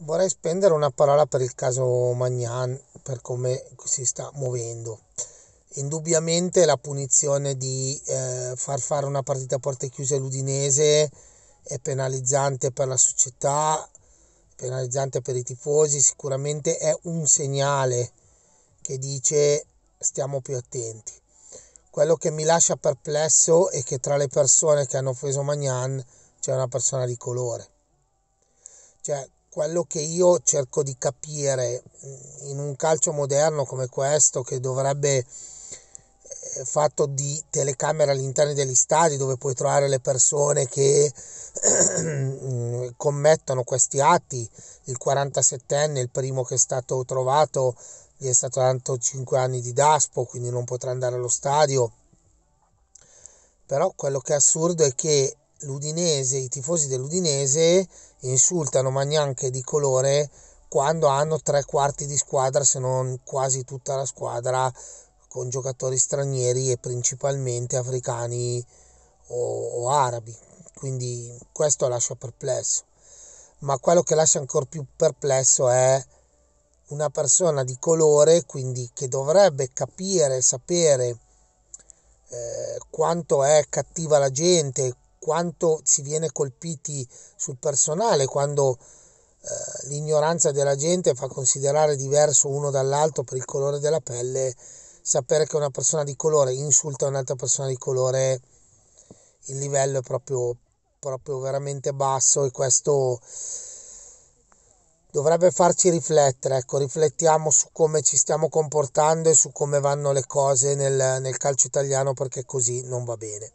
vorrei spendere una parola per il caso Magnan, per come si sta muovendo. Indubbiamente la punizione di eh, far fare una partita a porte chiuse all'Udinese è penalizzante per la società, penalizzante per i tifosi, sicuramente è un segnale che dice stiamo più attenti. Quello che mi lascia perplesso è che tra le persone che hanno offeso Magnan c'è una persona di colore. Cioè, quello che io cerco di capire mm, in un calcio moderno come questo che dovrebbe eh, fatto di telecamere all'interno degli stadi dove puoi trovare le persone che commettono questi atti il 47enne il primo che è stato trovato gli è stato dato 5 anni di daspo quindi non potrà andare allo stadio però quello che è assurdo è che l'Udinese, i tifosi dell'Udinese insultano Magnanche di colore quando hanno tre quarti di squadra, se non quasi tutta la squadra, con giocatori stranieri e principalmente africani o, o arabi. Quindi questo lascia perplesso. Ma quello che lascia ancora più perplesso è una persona di colore, quindi che dovrebbe capire, sapere eh, quanto è cattiva la gente, quanto si viene colpiti sul personale quando eh, l'ignoranza della gente fa considerare diverso uno dall'altro per il colore della pelle, sapere che una persona di colore insulta un'altra persona di colore, il livello è proprio, proprio veramente basso e questo dovrebbe farci riflettere, ecco, riflettiamo su come ci stiamo comportando e su come vanno le cose nel, nel calcio italiano perché così non va bene.